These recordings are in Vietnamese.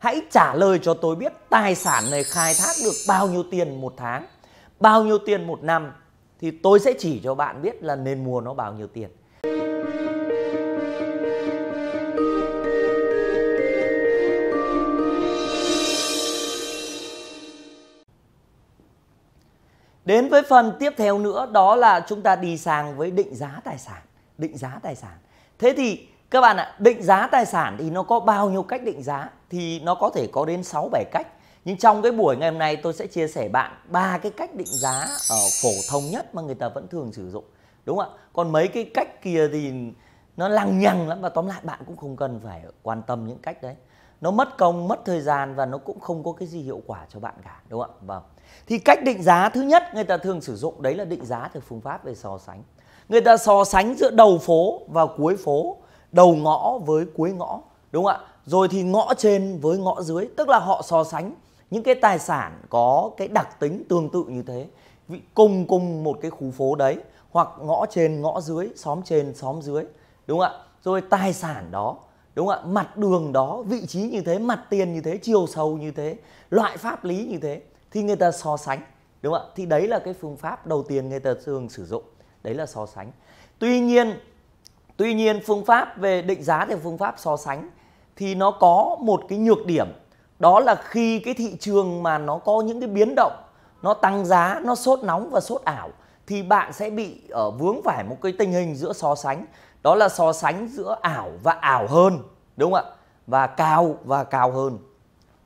Hãy trả lời cho tôi biết tài sản này khai thác được bao nhiêu tiền một tháng, bao nhiêu tiền một năm thì tôi sẽ chỉ cho bạn biết là nên mua nó bao nhiêu tiền. Đến với phần tiếp theo nữa đó là chúng ta đi sang với định giá tài sản, định giá tài sản. Thế thì các bạn ạ định giá tài sản thì nó có bao nhiêu cách định giá thì nó có thể có đến 6 7 cách nhưng trong cái buổi ngày hôm nay tôi sẽ chia sẻ bạn ba cái cách định giá ở phổ thông nhất mà người ta vẫn thường sử dụng đúng không ạ còn mấy cái cách kia thì nó lằng nhằng lắm và tóm lại bạn cũng không cần phải quan tâm những cách đấy nó mất công mất thời gian và nó cũng không có cái gì hiệu quả cho bạn cả đúng không ạ vâng thì cách định giá thứ nhất người ta thường sử dụng đấy là định giá theo phương pháp về so sánh người ta so sánh giữa đầu phố và cuối phố đầu ngõ với cuối ngõ đúng không ạ rồi thì ngõ trên với ngõ dưới tức là họ so sánh những cái tài sản có cái đặc tính tương tự như thế cùng cùng một cái khu phố đấy hoặc ngõ trên ngõ dưới xóm trên xóm dưới đúng không ạ rồi tài sản đó đúng không ạ mặt đường đó vị trí như thế mặt tiền như thế chiều sâu như thế loại pháp lý như thế thì người ta so sánh đúng không ạ thì đấy là cái phương pháp đầu tiên người ta thường sử dụng đấy là so sánh tuy nhiên Tuy nhiên phương pháp về định giá theo phương pháp so sánh thì nó có một cái nhược điểm đó là khi cái thị trường mà nó có những cái biến động nó tăng giá nó sốt nóng và sốt ảo thì bạn sẽ bị ở ờ, vướng phải một cái tình hình giữa so sánh đó là so sánh giữa ảo và ảo hơn đúng không ạ và cao và cao hơn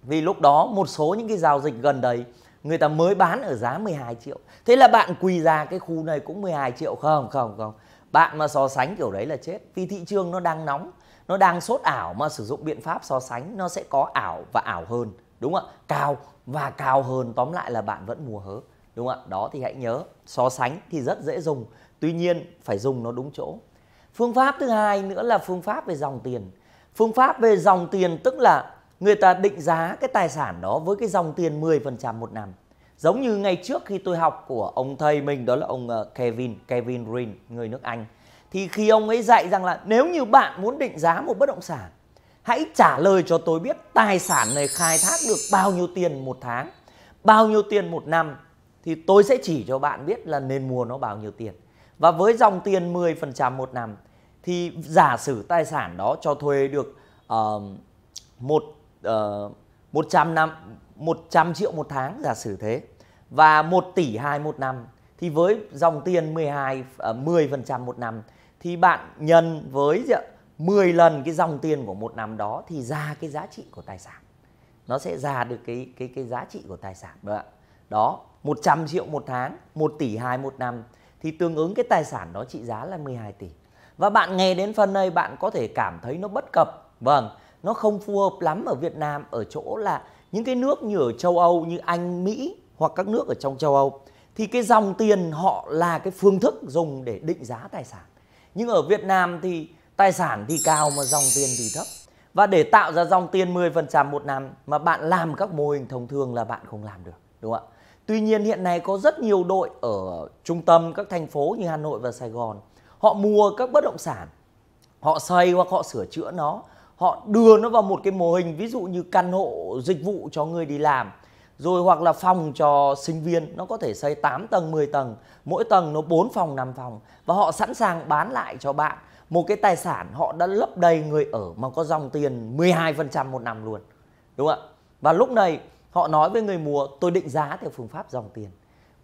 vì lúc đó một số những cái giao dịch gần đây người ta mới bán ở giá 12 triệu thế là bạn quỳ ra cái khu này cũng 12 triệu không không không bạn mà so sánh kiểu đấy là chết vì thị trường nó đang nóng nó đang sốt ảo mà sử dụng biện pháp so sánh nó sẽ có ảo và ảo hơn đúng không ạ cao và cao hơn tóm lại là bạn vẫn mua hớ đúng không ạ đó thì hãy nhớ so sánh thì rất dễ dùng tuy nhiên phải dùng nó đúng chỗ phương pháp thứ hai nữa là phương pháp về dòng tiền phương pháp về dòng tiền tức là người ta định giá cái tài sản đó với cái dòng tiền 10% một năm Giống như ngày trước khi tôi học của ông thầy mình đó là ông ờ, Kevin Kevin Green, người nước Anh. Thì khi ông ấy dạy rằng là nếu như bạn muốn định giá một bất động sản, hãy trả lời cho tôi biết tài sản này khai thác được bao nhiêu tiền một tháng, bao nhiêu tiền một năm thì tôi sẽ chỉ cho bạn biết là nên mua nó bao nhiêu tiền. Và với dòng tiền 10% một năm thì giả sử tài sản đó cho thuê được uh, một uh, ờ, 100 năm 100 triệu một tháng giả sử thế và 1 tỷ 2 một năm thì với dòng tiền 12 10% ờ, một năm thì bạn nhân với 10 lần cái dòng tiền của một năm đó thì ra cái giá trị của tài sản. Nó sẽ ra được cái cái cái giá trị của tài sản vâng đó. Đó, 100 triệu một tháng, 1 tỷ 2 một năm thì tương ứng cái tài sản đó trị giá là 12 tỷ. Và bạn nghe đến phần này bạn có thể cảm thấy nó bất cập. Vâng, nó không phù hợp lắm ở Việt Nam ở chỗ là những cái nước như ở châu Âu như Anh, Mỹ hoặc các nước ở trong châu Âu thì cái dòng tiền họ là cái phương thức dùng để định giá tài sản. Nhưng ở Việt Nam thì tài sản thì cao mà dòng tiền thì thấp. Và để tạo ra dòng tiền 10% một năm mà bạn làm các mô hình thông thường là bạn không làm được, đúng không ạ? Tuy nhiên hiện nay có rất nhiều đội ở trung tâm các thành phố như Hà Nội và Sài Gòn, họ mua các bất động sản, họ xây hoặc họ sửa chữa nó họ đưa nó vào một cái mô hình ví dụ như căn hộ dịch vụ cho người đi làm rồi hoặc là phòng cho sinh viên nó có thể xây 8 tầng 10 tầng mỗi tầng nó 4 phòng 5 phòng và họ sẵn sàng bán lại cho bạn một cái tài sản họ đã lấp đầy người ở mà có dòng tiền 12% một năm luôn đúng không ạ và lúc này họ nói với người mua tôi định giá theo phương pháp dòng tiền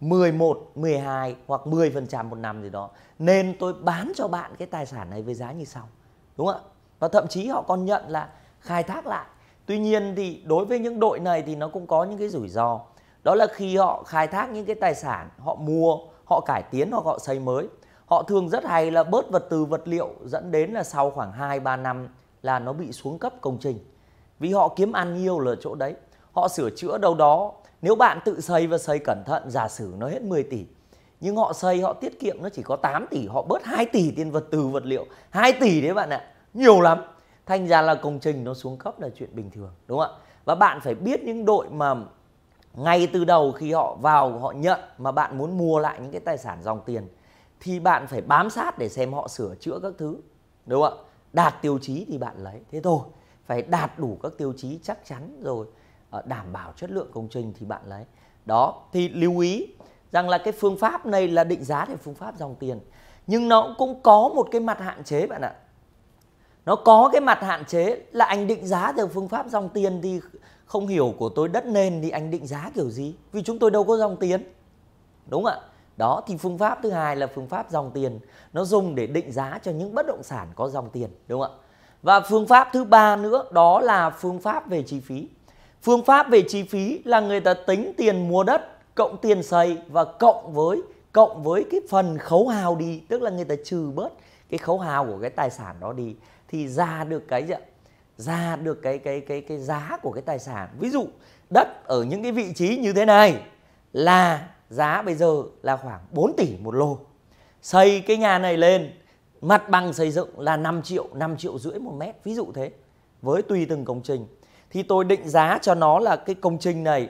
11, 12 hoặc 10% một năm gì đó nên tôi bán cho bạn cái tài sản này với giá như sau đúng không ạ và thậm chí họ còn nhận là khai thác lại tuy nhiên thì đối với những đội này thì nó cũng có những cái rủi ro đó là khi họ khai thác những cái tài sản họ mua họ cải tiến hoặc họ xây mới họ thường rất hay là bớt vật từ vật liệu dẫn đến là sau khoảng 2 3 năm là nó bị xuống cấp công trình. Vì họ kiếm ăn nhiều là chỗ đấy. Họ sửa chữa đâu đó, nếu bạn tự xây và xây cẩn thận giả sử nó hết 10 tỷ. Nhưng họ xây họ tiết kiệm nó chỉ có 8 tỷ, họ bớt 2 tỷ tiền vật từ vật liệu. 2 tỷ đấy bạn ạ nhiều lắm thành ra là công trình nó xuống cấp là chuyện bình thường đúng không ạ và bạn phải biết những đội mà ngay từ đầu khi họ vào họ nhận mà bạn muốn mua lại những cái tài sản dòng tiền thì bạn phải bám sát để xem họ sửa chữa các thứ đúng không ạ đạt tiêu chí thì bạn lấy thế thôi phải đạt đủ các tiêu chí chắc chắn rồi ờ, đảm bảo chất lượng công trình thì bạn lấy đó thì lưu ý rằng là cái phương pháp này là định giá theo phương pháp dòng tiền nhưng nó cũng có một cái mặt hạn chế bạn ạ nó có cái mặt hạn chế là anh định giá theo phương pháp dòng tiền thì không hiểu của tôi đất nền thì anh định giá kiểu gì vì chúng tôi đâu có dòng tiền đúng không ạ đó thì phương pháp thứ hai là phương pháp dòng tiền nó dùng để định giá cho những bất động sản có dòng tiền đúng không ạ và phương pháp thứ ba nữa đó là phương pháp về chi phí phương pháp về chi phí là người ta tính tiền mua đất cộng tiền xây và cộng với cộng với cái phần khấu hao đi tức là người ta trừ bớt cái khấu hao của cái tài sản đó đi thì ra được cái gì ạ? ra được cái cái cái cái giá của cái tài sản. Ví dụ đất ở những cái vị trí như thế này là giá bây giờ là khoảng 4 tỷ một lô. Xây cái nhà này lên mặt bằng xây dựng là 5 triệu, 5 triệu rưỡi một mét, ví dụ thế. Với tùy từng công trình thì tôi định giá cho nó là cái công trình này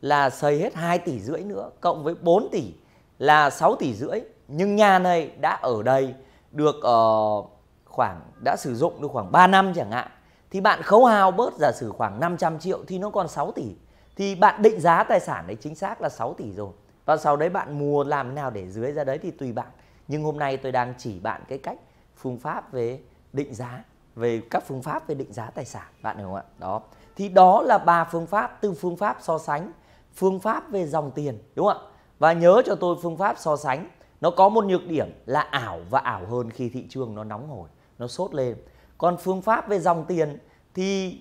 là xây hết 2 tỷ rưỡi nữa cộng với 4 tỷ là 6 tỷ rưỡi. Nhưng nhà này đã ở đây được uh, khoảng đã sử dụng được khoảng 3 năm chẳng hạn thì bạn khấu hao bớt giả sử khoảng 500 triệu thì nó còn 6 tỷ thì bạn định giá tài sản đấy chính xác là 6 tỷ rồi và sau đấy bạn mua làm thế nào để dưới ra đấy thì tùy bạn nhưng hôm nay tôi đang chỉ bạn cái cách phương pháp về định giá về các phương pháp về định giá tài sản bạn hiểu không ạ đó thì đó là ba phương pháp từ phương pháp so sánh phương pháp về dòng tiền đúng không ạ và nhớ cho tôi phương pháp so sánh nó có một nhược điểm là ảo và ảo hơn khi thị trường nó nóng hổi nó sốt lên còn phương pháp về dòng tiền thì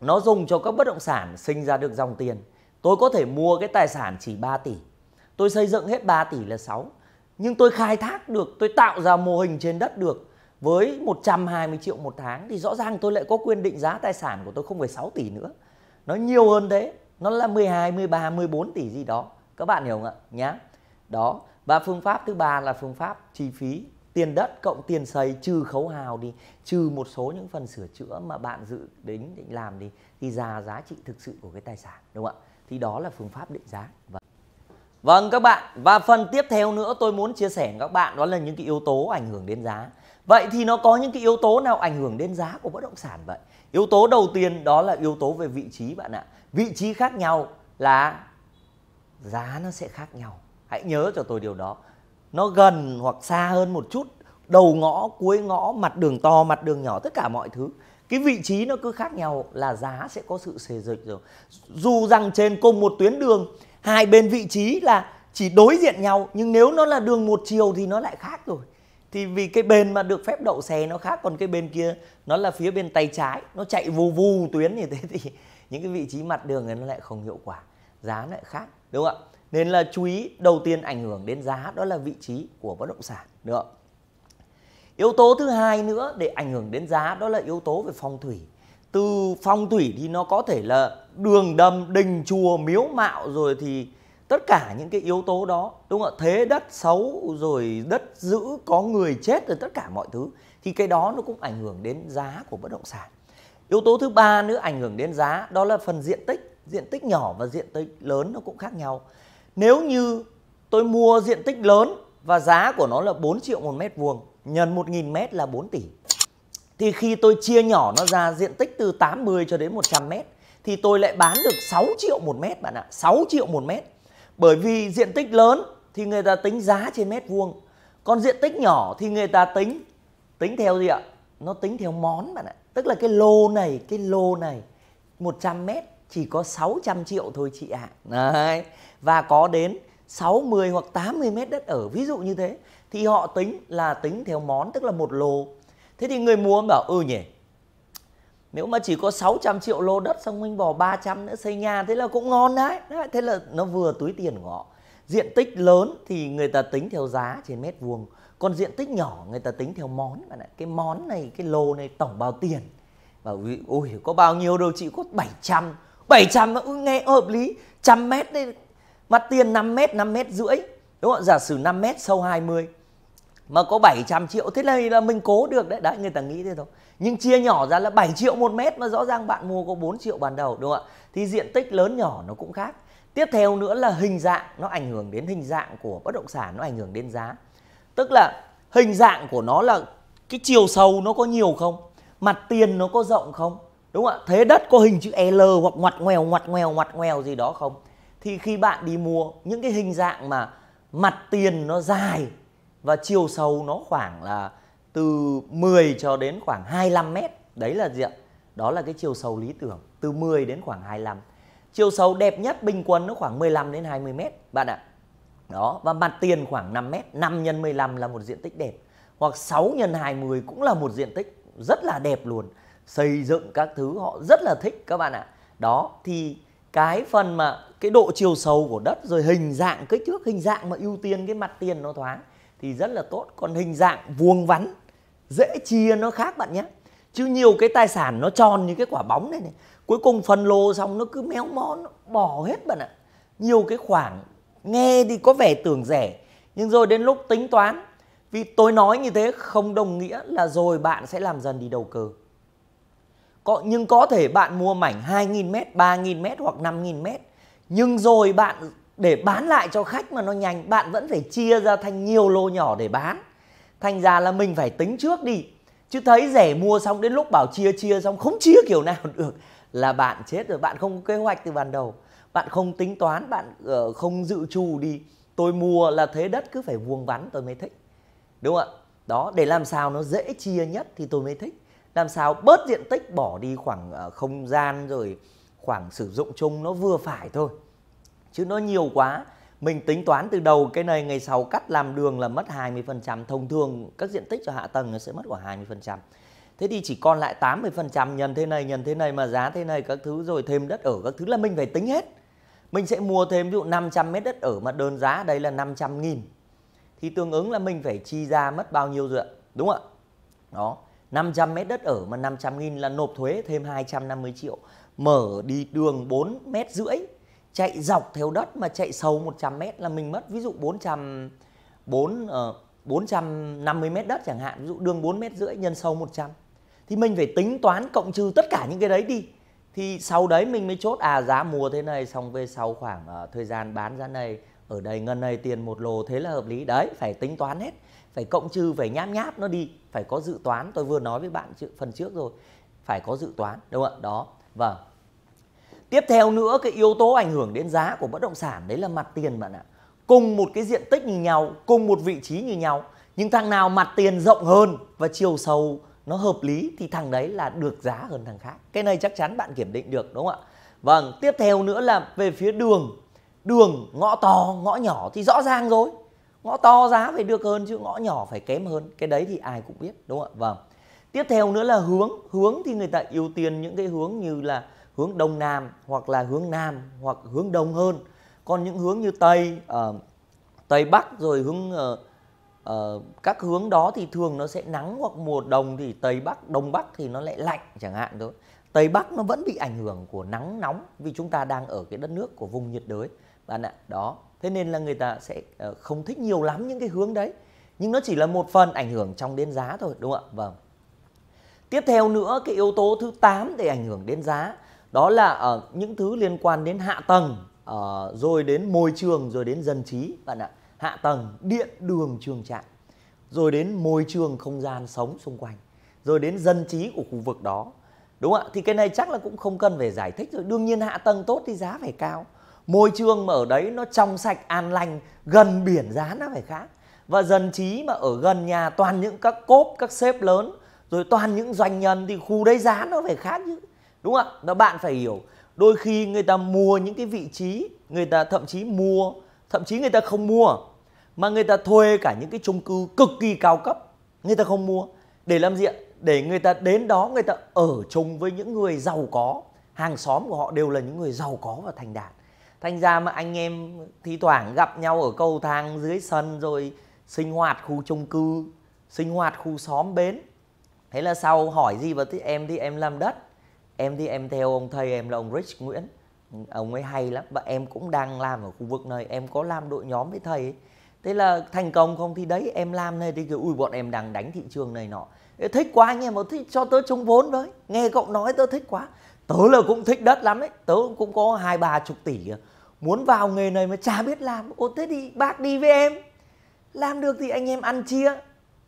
nó dùng cho các bất động sản sinh ra được dòng tiền tôi có thể mua cái tài sản chỉ 3 tỷ tôi xây dựng hết 3 tỷ là 6 nhưng tôi khai thác được tôi tạo ra mô hình trên đất được với 120 triệu một tháng thì rõ ràng tôi lại có quyền định giá tài sản của tôi không phải 6 tỷ nữa nó nhiều hơn thế nó là 12 13 14 tỷ gì đó các bạn hiểu không ạ nhá đó và phương pháp thứ ba là phương pháp chi phí tiền đất cộng tiền xây trừ khấu hào đi trừ một số những phần sửa chữa mà bạn dự đến định làm đi thì ra giá trị thực sự của cái tài sản đúng không ạ thì đó là phương pháp định giá vâng. vâng các bạn và phần tiếp theo nữa tôi muốn chia sẻ với các bạn đó là những cái yếu tố ảnh hưởng đến giá vậy thì nó có những cái yếu tố nào ảnh hưởng đến giá của bất động sản vậy yếu tố đầu tiên đó là yếu tố về vị trí bạn ạ vị trí khác nhau là giá nó sẽ khác nhau hãy nhớ cho tôi điều đó nó gần hoặc xa hơn một chút đầu ngõ cuối ngõ mặt đường to mặt đường nhỏ tất cả mọi thứ cái vị trí nó cứ khác nhau là giá sẽ có sự xê dịch rồi dù rằng trên cùng một tuyến đường hai bên vị trí là chỉ đối diện nhau nhưng nếu nó là đường một chiều thì nó lại khác rồi thì vì cái bên mà được phép đậu xe nó khác còn cái bên kia nó là phía bên tay trái nó chạy vù vù tuyến như thế thì những cái vị trí mặt đường này nó lại không hiệu quả giá lại khác đúng không ạ nên là chú ý đầu tiên ảnh hưởng đến giá đó là vị trí của bất động sản được không? yếu tố thứ hai nữa để ảnh hưởng đến giá đó là yếu tố về phong thủy từ phong thủy thì nó có thể là đường đầm đình chùa miếu mạo rồi thì tất cả những cái yếu tố đó đúng không ạ thế đất xấu rồi đất giữ có người chết rồi tất cả mọi thứ thì cái đó nó cũng ảnh hưởng đến giá của bất động sản yếu tố thứ ba nữa ảnh hưởng đến giá đó là phần diện tích diện tích nhỏ và diện tích lớn nó cũng khác nhau nếu như tôi mua diện tích lớn và giá của nó là 4 triệu một mét vuông nhân 1.000 mét là 4 tỷ thì khi tôi chia nhỏ nó ra diện tích từ 80 cho đến 100 mét thì tôi lại bán được 6 triệu một mét bạn ạ 6 triệu một mét bởi vì diện tích lớn thì người ta tính giá trên mét vuông còn diện tích nhỏ thì người ta tính tính theo gì ạ nó tính theo món bạn ạ tức là cái lô này cái lô này 100 mét chỉ có 600 triệu thôi chị ạ. À. Và có đến 60 hoặc 80 mét đất ở ví dụ như thế thì họ tính là tính theo món tức là một lô. Thế thì người mua bảo ừ nhỉ. Nếu mà chỉ có 600 triệu lô đất xong mình bỏ 300 nữa xây nhà thế là cũng ngon đấy. đấy thế là nó vừa túi tiền của họ. Diện tích lớn thì người ta tính theo giá trên mét vuông, còn diện tích nhỏ người ta tính theo món bạn ạ. Cái món này, cái lô này tổng bao tiền? Bảo ôi có bao nhiêu đâu chị có 700 700 nghe hợp lý trăm mét đấy mặt tiền 5 mét 5 mét rưỡi đúng không giả sử 5 mét sâu 20 mà có 700 triệu thế này là mình cố được đấy đấy người ta nghĩ thế thôi nhưng chia nhỏ ra là 7 triệu một mét mà rõ ràng bạn mua có 4 triệu ban đầu đúng không ạ thì diện tích lớn nhỏ nó cũng khác tiếp theo nữa là hình dạng nó ảnh hưởng đến hình dạng của bất động sản nó ảnh hưởng đến giá tức là hình dạng của nó là cái chiều sâu nó có nhiều không mặt tiền nó có rộng không đúng không ạ thế đất có hình chữ L hoặc ngoặt ngoèo ngoặt ngoèo ngoặt ngoèo gì đó không thì khi bạn đi mua những cái hình dạng mà mặt tiền nó dài và chiều sâu nó khoảng là từ 10 cho đến khoảng 25 mét đấy là gì ạ đó là cái chiều sâu lý tưởng từ 10 đến khoảng 25 chiều sâu đẹp nhất bình quân nó khoảng 15 đến 20 mét bạn ạ đó và mặt tiền khoảng 5 mét 5 x 15 là một diện tích đẹp hoặc 6 x 20 cũng là một diện tích rất là đẹp luôn xây dựng các thứ họ rất là thích các bạn ạ đó thì cái phần mà cái độ chiều sâu của đất rồi hình dạng kích thước hình dạng mà ưu tiên cái mặt tiền nó thoáng thì rất là tốt còn hình dạng vuông vắn dễ chia nó khác bạn nhé chứ nhiều cái tài sản nó tròn như cái quả bóng này này cuối cùng phân lô xong nó cứ méo mó nó bỏ hết bạn ạ nhiều cái khoảng nghe thì có vẻ tưởng rẻ nhưng rồi đến lúc tính toán vì tôi nói như thế không đồng nghĩa là rồi bạn sẽ làm dần đi đầu cơ có nhưng có thể bạn mua mảnh 2.000m, 3.000m hoặc 5.000m nhưng rồi bạn để bán lại cho khách mà nó nhanh bạn vẫn phải chia ra thành nhiều lô nhỏ để bán thành ra là mình phải tính trước đi chứ thấy rẻ mua xong đến lúc bảo chia chia xong không chia kiểu nào được là bạn chết rồi bạn không có kế hoạch từ ban đầu bạn không tính toán bạn ờ, không dự trù đi tôi mua là thế đất cứ phải vuông vắn tôi mới thích đúng không ạ đó để làm sao nó dễ chia nhất thì tôi mới thích làm sao bớt diện tích bỏ đi khoảng ờ, không gian rồi khoảng sử dụng chung nó vừa phải thôi chứ nó nhiều quá mình tính toán từ đầu cái này ngày sau cắt làm đường là mất 20% thông thường các diện tích cho hạ tầng nó sẽ mất khoảng 20% thế thì chỉ còn lại 80% nhân thế này nhân thế này mà giá thế này các thứ rồi thêm đất ở các thứ là mình phải tính hết mình sẽ mua thêm ví dụ 500 mét đất ở mà đơn giá đây là 500 nghìn thì tương ứng là mình phải chi ra mất bao nhiêu rồi ạ đúng không ạ đó 500 mét đất ở mà 500 nghìn là nộp thuế thêm 250 triệu mở đi đường 4 mét rưỡi chạy dọc theo đất mà chạy sâu 100 mét là mình mất ví dụ 400 4 uh, 450 mét đất chẳng hạn ví dụ đường 4 mét rưỡi nhân sâu 100 thì mình phải tính toán cộng trừ tất cả những cái đấy đi thì sau đấy mình mới chốt à giá mua thế này xong về sau khoảng uh, thời gian bán giá này ở đây ngân này tiền một lô thế là hợp lý đấy phải tính toán hết phải cộng trừ phải nháp nháp nó đi phải có dự toán tôi vừa nói với bạn phần trước rồi phải có dự toán đúng không ạ đó vâng tiếp theo nữa cái yếu tố ảnh hưởng đến giá của bất động sản đấy là mặt tiền bạn ạ cùng một cái diện tích như nhau cùng một vị trí như nhau nhưng thằng nào mặt tiền rộng hơn và chiều sâu nó hợp lý thì thằng đấy là được giá hơn thằng khác cái này chắc chắn bạn kiểm định được đúng không ạ vâng tiếp theo nữa là về phía đường đường ngõ to ngõ nhỏ thì rõ ràng rồi ngõ to giá phải được hơn chứ ngõ nhỏ phải kém hơn cái đấy thì ai cũng biết đúng không ạ vâng tiếp theo nữa là hướng hướng thì người ta ưu tiên những cái hướng như là hướng đông nam hoặc là hướng nam hoặc hướng đông hơn còn những hướng như tây uh, tây bắc rồi hướng uh, uh, các hướng đó thì thường nó sẽ nắng hoặc mùa đông thì tây bắc đông bắc thì nó lại lạnh chẳng hạn thôi tây bắc nó vẫn bị ảnh hưởng của nắng nóng vì chúng ta đang ở cái đất nước của vùng nhiệt đới bạn ạ đó thế nên là người ta sẽ ờ, không thích nhiều lắm những cái hướng đấy nhưng nó chỉ là một phần ảnh hưởng trong đến giá thôi đúng không ạ vâng tiếp theo nữa cái yếu tố thứ 8 để ảnh hưởng đến giá đó là uh, những thứ liên quan đến hạ tầng uh, rồi đến môi trường rồi đến dân trí bạn ạ hạ tầng điện đường trường trạm rồi đến môi trường không gian sống xung quanh rồi đến dân trí của khu vực đó đúng không ạ thì cái này chắc là cũng không cần phải giải thích rồi đương nhiên hạ tầng tốt thì giá phải cao môi trường mà ở đấy nó trong sạch an lành gần biển giá nó phải khác và dần trí mà ở gần nhà toàn những các cốp các sếp lớn rồi toàn những doanh nhân thì khu đấy giá nó phải khác chứ đúng không ạ đó bạn phải hiểu đôi khi người ta mua những cái vị trí người ta thậm chí mua thậm chí người ta không mua mà người ta thuê cả những cái chung cư cực kỳ cao cấp người ta không mua để làm diện để người ta đến đó người ta ở chung với những người giàu có hàng xóm của họ đều là những người giàu có và thành đạt thành ra mà anh em thi thoảng gặp nhau ở cầu thang dưới sân rồi sinh hoạt khu chung cư sinh hoạt khu xóm bến thế là sau hỏi gì và thì em thì em làm đất em thì em theo ông thầy em là ông rich nguyễn ông ấy hay lắm và em cũng đang làm ở khu vực này em có làm đội nhóm với thầy ấy. thế là thành công không thì đấy em làm này thì kiểu ui bọn em đang đánh thị trường này nọ thích quá anh em mà thích cho tớ trông vốn với nghe cậu nói tớ thích quá tớ là cũng thích đất lắm đấy tớ cũng có hai ba chục tỷ muốn vào nghề này mà chả biết làm ô thế thì bác đi với em làm được thì anh em ăn chia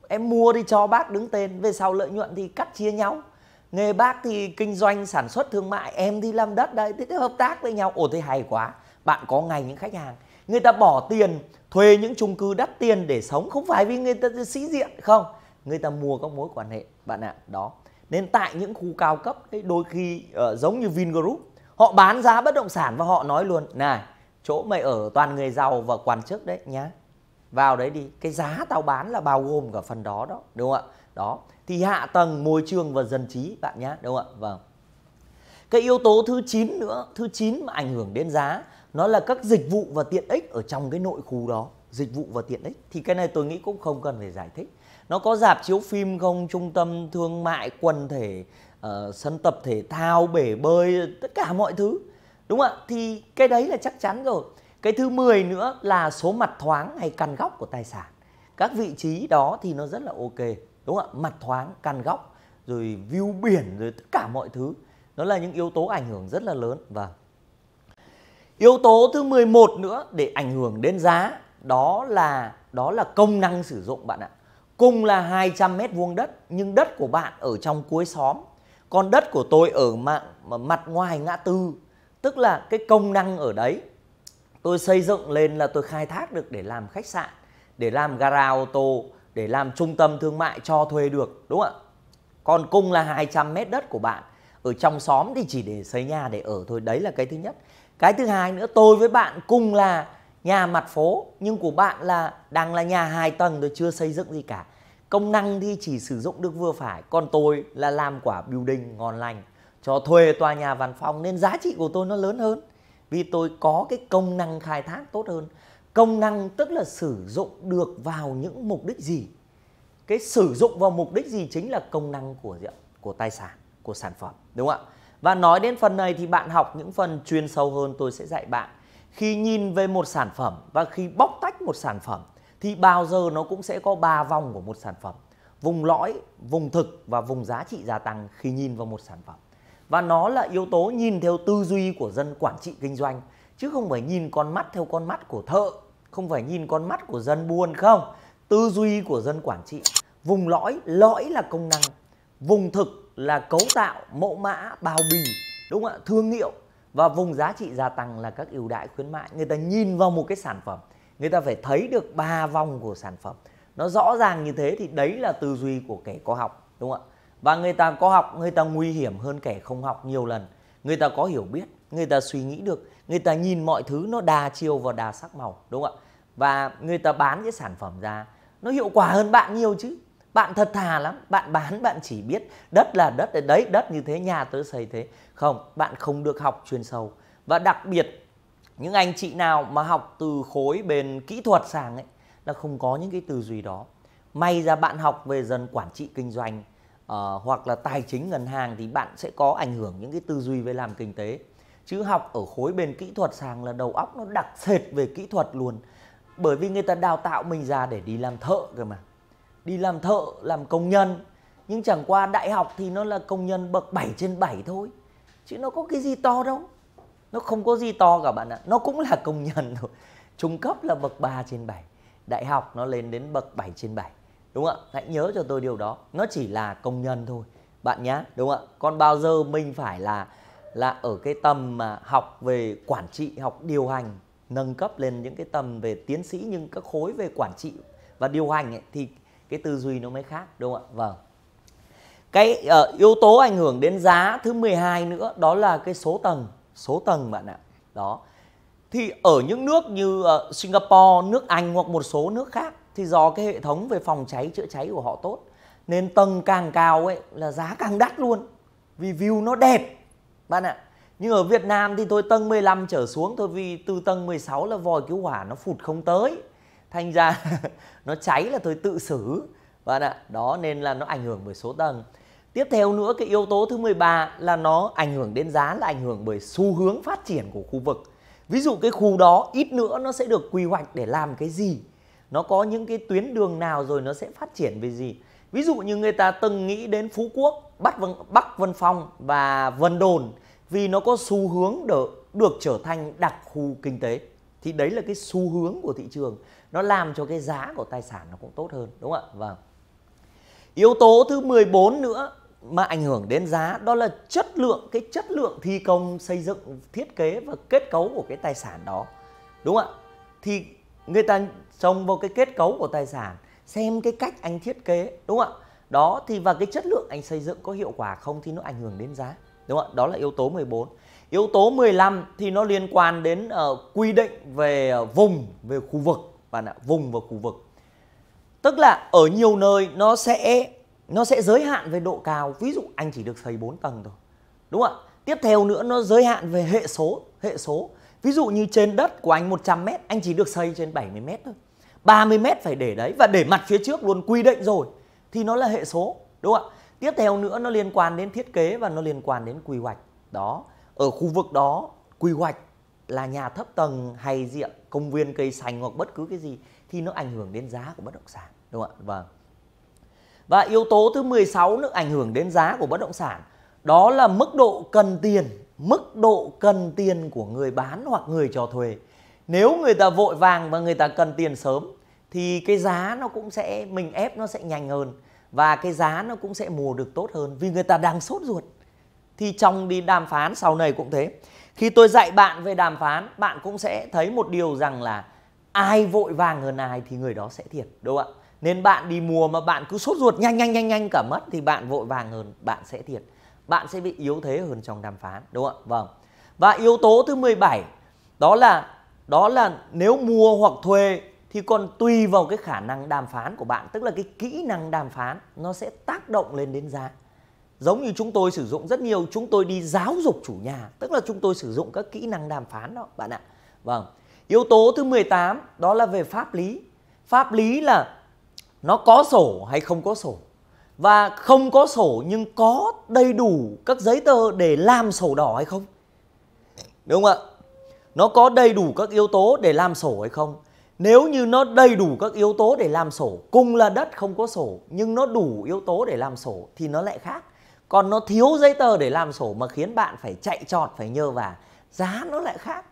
em mua đi cho bác đứng tên về sau lợi nhuận thì cắt chia nhau nghề bác thì kinh doanh sản xuất thương mại em đi làm đất đây thế hợp tác với nhau ồ thế hay quá bạn có ngày những khách hàng người ta bỏ tiền thuê những chung cư đắt tiền để sống không phải vì người ta sĩ diện không người ta mua các mối quan hệ bạn ạ à, đó nên tại những khu cao cấp ấy, đôi khi uh, giống như Vingroup họ bán giá bất động sản và họ nói luôn này chỗ mày ở toàn người giàu và quan chức đấy nhá vào đấy đi cái giá tao bán là bao gồm cả phần đó đó đúng không ạ đó thì hạ tầng môi trường và dân trí bạn nhá đúng không ạ vâng cái yếu tố thứ 9 nữa thứ 9 mà ảnh hưởng đến giá nó là các dịch vụ và tiện ích ở trong cái nội khu đó dịch vụ và tiện ích thì cái này tôi nghĩ cũng không cần phải giải thích nó có dạp chiếu phim không trung tâm thương mại quần thể uh, sân tập thể thao bể bơi tất cả mọi thứ đúng không ạ thì cái đấy là chắc chắn rồi cái thứ 10 nữa là số mặt thoáng hay căn góc của tài sản các vị trí đó thì nó rất là ok đúng không ạ mặt thoáng căn góc rồi view biển rồi tất cả mọi thứ nó là những yếu tố ảnh hưởng rất là lớn và vâng. yếu tố thứ 11 nữa để ảnh hưởng đến giá đó là đó là công năng sử dụng bạn ạ cùng là 200 mét vuông đất nhưng đất của bạn ở trong cuối xóm con đất của tôi ở mạng mà mặt ngoài ngã tư tức là cái công năng ở đấy tôi xây dựng lên là tôi khai thác được để làm khách sạn để làm gara ô tô để làm trung tâm thương mại cho thuê được đúng không ạ còn cung là 200 mét đất của bạn ở trong xóm thì chỉ để xây nhà để ở thôi đấy là cái thứ nhất cái thứ hai nữa tôi với bạn cùng là nhà mặt phố nhưng của bạn là đang là nhà hai tầng rồi chưa xây dựng gì cả công năng thì chỉ sử dụng được vừa phải còn tôi là làm quả building ngon lành cho thuê tòa nhà văn phòng nên giá trị của tôi nó lớn hơn vì tôi có cái công năng khai thác tốt hơn công năng tức là sử dụng được vào những mục đích gì cái sử dụng vào mục đích gì chính là công năng của của tài sản của sản phẩm đúng không ạ và nói đến phần này thì bạn học những phần chuyên sâu hơn tôi sẽ dạy bạn khi nhìn về một sản phẩm và khi bóc tách một sản phẩm thì bao giờ nó cũng sẽ có ba vòng của một sản phẩm vùng lõi vùng thực và vùng giá trị gia tăng khi nhìn vào một sản phẩm và nó là yếu tố nhìn theo tư duy của dân quản trị kinh doanh chứ không phải nhìn con mắt theo con mắt của thợ không phải nhìn con mắt của dân buôn không tư duy của dân quản trị vùng lõi lõi là công năng vùng thực là cấu tạo mẫu mã bao bì đúng không ạ thương hiệu và vùng giá trị gia tăng là các ưu đãi khuyến mại người ta nhìn vào một cái sản phẩm người ta phải thấy được ba vòng của sản phẩm nó rõ ràng như thế thì đấy là tư duy của kẻ có học đúng không ạ và người ta có học người ta nguy hiểm hơn kẻ không học nhiều lần người ta có hiểu biết người ta suy nghĩ được người ta nhìn mọi thứ nó đa chiều và đa sắc màu đúng không ạ và người ta bán cái sản phẩm ra nó hiệu quả hơn bạn nhiều chứ bạn thật thà lắm bạn bán bạn chỉ biết đất là đất đấy đất như thế nhà tớ xây thế không bạn không được học chuyên sâu và đặc biệt những anh chị nào mà học từ khối bên kỹ thuật sàng ấy là không có những cái tư duy đó may ra bạn học về dần quản trị kinh doanh uh, hoặc là tài chính ngân hàng thì bạn sẽ có ảnh hưởng những cái tư duy về làm kinh tế chứ học ở khối bên kỹ thuật sàng là đầu óc nó đặc sệt về kỹ thuật luôn bởi vì người ta đào tạo mình ra để đi làm thợ cơ mà đi làm thợ làm công nhân nhưng chẳng qua đại học thì nó là công nhân bậc 7 trên 7 thôi chứ nó có cái gì to đâu nó không có gì to cả bạn ạ nó cũng là công nhân thôi trung cấp là bậc 3 trên 7 đại học nó lên đến bậc 7 trên 7 đúng không ạ hãy nhớ cho tôi điều đó nó chỉ là công nhân thôi bạn nhá đúng không ạ còn bao giờ mình phải là là ở cái tầm mà học về quản trị học điều hành nâng cấp lên những cái tầm về tiến sĩ nhưng các khối về quản trị và điều hành ấy, thì cái tư duy nó mới khác đúng không ạ vâng cái uh, yếu tố ảnh hưởng đến giá thứ 12 nữa đó là cái số tầng số tầng bạn ạ đó thì ở những nước như ờ, Singapore, nước Anh hoặc một số nước khác thì do cái hệ thống về phòng cháy chữa cháy của họ tốt nên tầng càng cao ấy là giá càng đắt luôn vì view nó đẹp bạn ạ. Nhưng ở Việt Nam thì tôi tầng 15 trở xuống thôi vì từ tầng 16 là vòi cứu hỏa nó phụt không tới. Thành ra nó cháy là tôi tự xử bạn ạ. Đó nên là nó ảnh hưởng bởi số tầng. Tiếp theo nữa cái yếu tố thứ 13 là nó ảnh hưởng đến giá là ảnh hưởng bởi xu hướng phát triển của khu vực. Ví dụ cái khu đó ít nữa nó sẽ được quy hoạch để làm cái gì? Nó có những cái tuyến đường nào rồi nó sẽ phát triển về gì? Ví dụ như người ta từng nghĩ đến Phú Quốc, Bắc Vân, Bắc Vân Phong và Vân Đồn vì nó có xu hướng được, được trở thành đặc khu kinh tế. Thì đấy là cái xu hướng của thị trường. Nó làm cho cái giá của tài sản nó cũng tốt hơn. Đúng không ạ? Vâng. Yếu tố thứ 14 nữa mà ảnh hưởng đến giá đó là chất lượng cái chất lượng thi công xây dựng thiết kế và kết cấu của cái tài sản đó đúng không ạ thì người ta trông vào cái kết cấu của tài sản xem cái cách anh thiết kế đúng không ạ đó thì và cái chất lượng anh xây dựng có hiệu quả không thì nó ảnh hưởng đến giá đúng không ạ đó là yếu tố 14 yếu tố 15 thì nó liên quan đến uh, quy định về ờ, vùng về khu vực bạn ạ vùng và khu vực tức là ở nhiều nơi nó sẽ nó sẽ giới hạn về độ cao ví dụ anh chỉ được xây 4 tầng thôi đúng không ạ tiếp theo nữa nó giới hạn về hệ số hệ số ví dụ như trên đất của anh 100 m anh chỉ được xây trên 70 m thôi 30 m phải để đấy và để mặt phía trước luôn quy định rồi thì nó là hệ số đúng không ạ tiếp theo nữa nó liên quan đến thiết kế và nó liên quan đến quy hoạch đó ở khu vực đó quy hoạch là nhà thấp tầng hay diện công viên cây xanh hoặc bất cứ cái gì thì nó ảnh hưởng đến giá của bất động sản đúng không ạ vâng và yếu tố thứ 16 nữa ảnh hưởng đến giá của bất động sản đó là mức độ cần tiền, mức độ cần tiền của người bán hoặc người cho thuê. Nếu người ta vội vàng và người ta cần tiền sớm thì cái giá nó cũng sẽ mình ép nó sẽ nhanh hơn và cái giá nó cũng sẽ mùa được tốt hơn vì người ta đang sốt ruột. Thì trong đi đàm phán sau này cũng thế. Khi tôi dạy bạn về đàm phán, bạn cũng sẽ thấy một điều rằng là ai vội vàng hơn ai thì người đó sẽ thiệt, đúng không ạ? nên bạn đi mua mà bạn cứ sốt ruột nhanh nhanh nhanh nhanh cả mất thì bạn vội vàng hơn bạn sẽ thiệt bạn sẽ bị yếu thế hơn trong đàm phán đúng không ạ vâng và yếu tố thứ 17 đó là đó là nếu mua hoặc thuê thì còn tùy vào cái khả năng đàm phán của bạn tức là cái kỹ năng đàm phán nó sẽ tác động lên đến giá giống như chúng tôi sử dụng rất nhiều chúng tôi đi giáo dục chủ nhà tức là chúng tôi sử dụng các kỹ năng đàm phán đó bạn ạ vâng yếu tố thứ 18 đó là về pháp lý pháp lý là nó có sổ hay không có sổ và không có sổ nhưng có đầy đủ các giấy tờ để làm sổ đỏ hay không đúng không ạ nó có đầy đủ các yếu tố để làm sổ hay không nếu như nó đầy đủ các yếu tố để làm sổ cùng là đất không có sổ nhưng nó đủ yếu tố để làm sổ thì nó lại khác còn nó thiếu giấy tờ để làm sổ mà khiến bạn phải chạy trọt phải nhơ vả giá nó lại khác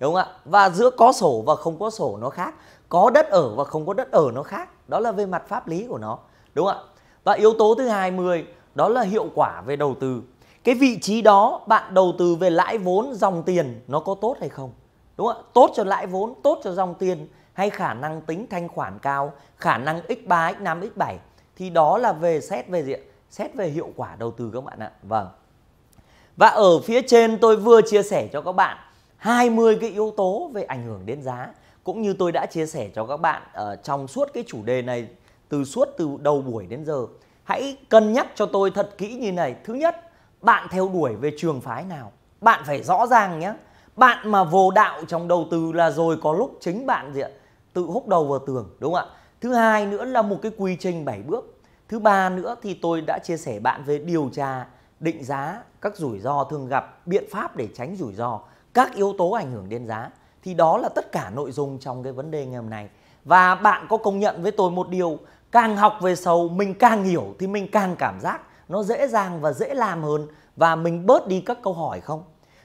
đúng không ạ và giữa có sổ và không có sổ nó khác có đất ở và không có đất ở nó khác đó là về mặt pháp lý của nó đúng không ạ và yếu tố thứ 20 đó là hiệu quả về đầu tư cái vị trí đó bạn đầu tư về lãi vốn dòng tiền nó có tốt hay không đúng không ạ tốt cho lãi vốn tốt cho dòng tiền hay khả năng tính thanh khoản cao khả năng x3 x5 x7 thì đó là về xét về diện xét về hiệu quả đầu tư các bạn ạ vâng và ở phía trên tôi vừa chia sẻ cho các bạn 20 cái yếu tố về ảnh hưởng đến giá cũng như tôi đã chia sẻ cho các bạn ở ờ, trong suốt cái chủ đề này từ suốt từ đầu buổi đến giờ hãy cân nhắc cho tôi thật kỹ như này thứ nhất bạn theo đuổi về trường phái nào bạn phải rõ ràng nhé bạn mà vô đạo trong đầu tư là rồi có lúc chính bạn gì ạ tự húc đầu vào tường đúng không ạ thứ hai nữa là một cái quy trình 7 bước thứ ba nữa thì tôi đã chia sẻ bạn về điều tra định giá các rủi ro thường gặp biện pháp để tránh rủi ro các yếu tố ảnh hưởng đến giá thì đó là tất cả nội dung trong cái vấn đề ngày hôm nay và bạn có công nhận với tôi một điều càng học về sâu mình càng hiểu thì mình càng cảm giác nó dễ dàng và dễ làm hơn và mình bớt đi các câu hỏi không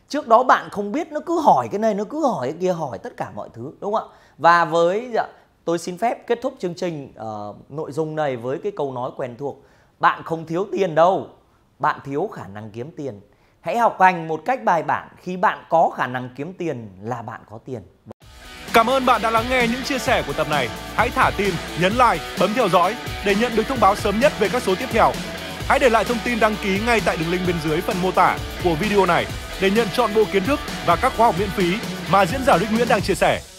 trước đó bạn không biết nó cứ hỏi cái này nó cứ hỏi cái kia hỏi tất cả mọi thứ đúng không ạ và với dạ, tôi xin phép kết thúc chương trình uh, nội dung này với cái câu nói quen thuộc bạn không thiếu tiền đâu bạn thiếu khả năng kiếm tiền Hãy học hành một cách bài bản khi bạn có khả năng kiếm tiền là bạn có tiền. Cảm ơn bạn đã lắng nghe những chia sẻ của tập này. Hãy thả tim, nhấn like, bấm theo dõi để nhận được thông báo sớm nhất về các số tiếp theo. Hãy để lại thông tin đăng ký ngay tại đường link bên dưới phần mô tả của video này để nhận chọn bộ kiến thức và các khóa học miễn phí mà diễn giả Đức Nguyễn đang chia sẻ.